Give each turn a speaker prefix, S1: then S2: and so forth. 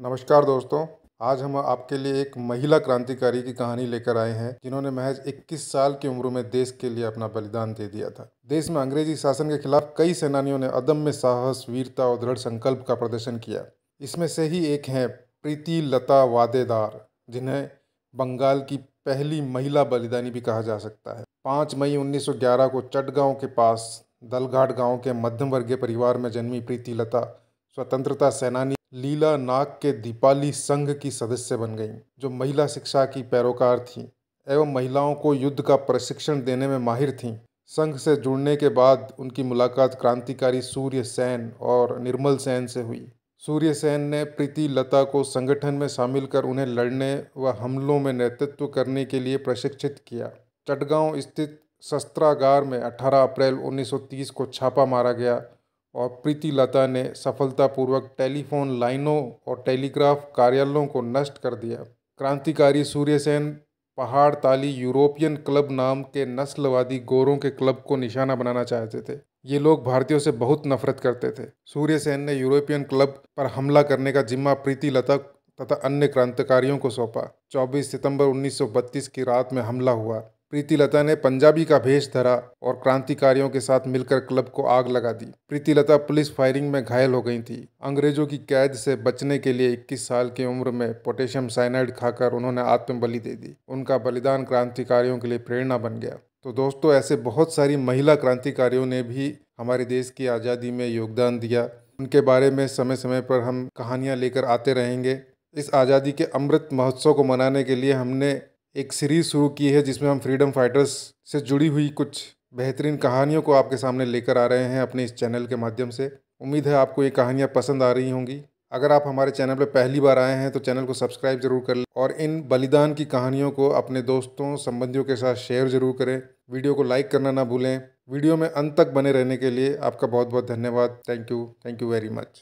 S1: नमस्कार दोस्तों आज हम आपके लिए एक महिला क्रांतिकारी की कहानी लेकर आए हैं जिन्होंने महज 21 साल की उम्र में देश के लिए अपना बलिदान दे दिया था देश में अंग्रेजी शासन के खिलाफ कई सेनानियों ने अदम्य साहस वीरता और दृढ़ संकल्प का प्रदर्शन किया इसमें से ही एक हैं प्रीति लता वादेदार जिन्हें बंगाल की पहली महिला बलिदानी भी कहा जा सकता है पाँच मई उन्नीस को चटगांव के पास दलघाट गांव के मध्यम वर्गीय परिवार में जन्मी प्रीति लता स्वतंत्रता सेनानी लीला नाग के दीपाली संघ की सदस्य बन गईं जो महिला शिक्षा की पैरोकार थीं एवं महिलाओं को युद्ध का प्रशिक्षण देने में माहिर थीं संघ से जुड़ने के बाद उनकी मुलाकात क्रांतिकारी सूर्य सेन और निर्मल सेन से हुई सूर्य सेन ने प्रीति लता को संगठन में शामिल कर उन्हें लड़ने व हमलों में नेतृत्व करने के लिए प्रशिक्षित किया चटगांव स्थित शस्त्रागार में 18 अप्रैल 1930 को छापा मारा गया और प्रीति लता ने सफलतापूर्वक टेलीफोन लाइनों और टेलीग्राफ कार्यालयों को नष्ट कर दिया क्रांतिकारी सूर्यसेन पहाड़ ताली यूरोपियन क्लब नाम के नस्लवादी गोरों के क्लब को निशाना बनाना चाहते थे ये लोग भारतीयों से बहुत नफरत करते थे सूर्यसेन ने यूरोपियन क्लब पर हमला करने का जिम्मा प्रीति लता तथा अन्य क्रांतिकारियों को सौंपा 24 सितंबर 1932 की रात में हमला हुआ प्रीति लता ने पंजाबी का भेष धरा और क्रांतिकारियों के साथ मिलकर क्लब को आग लगा दी प्रीति लता पुलिस फायरिंग में घायल हो गई थी अंग्रेजों की कैद से बचने के लिए 21 साल की उम्र में पोटेशियम साइनाइड खाकर उन्होंने आत्मबलि दे दी उनका बलिदान क्रांतिकारियों के लिए प्रेरणा बन गया तो दोस्तों ऐसे बहुत सारी महिला क्रांतिकारियों ने भी हमारे देश की आज़ादी में योगदान दिया उनके बारे में समय समय पर हम कहानियाँ लेकर आते रहेंगे इस आज़ादी के अमृत महोत्सव को मनाने के लिए हमने एक सीरीज़ शुरू की है जिसमें हम फ्रीडम फाइटर्स से जुड़ी हुई कुछ बेहतरीन कहानियों को आपके सामने लेकर आ रहे हैं अपने इस चैनल के माध्यम से उम्मीद है आपको ये कहानियाँ पसंद आ रही होंगी अगर आप हमारे चैनल पर पहली बार आए हैं तो चैनल को सब्सक्राइब जरूर कर लें और इन बलिदान की कहानियों को अपने दोस्तों संबंधियों के साथ शेयर जरूर करें वीडियो को लाइक करना ना भूलें वीडियो में अंत तक बने रहने के लिए आपका बहुत बहुत धन्यवाद thank you thank you very much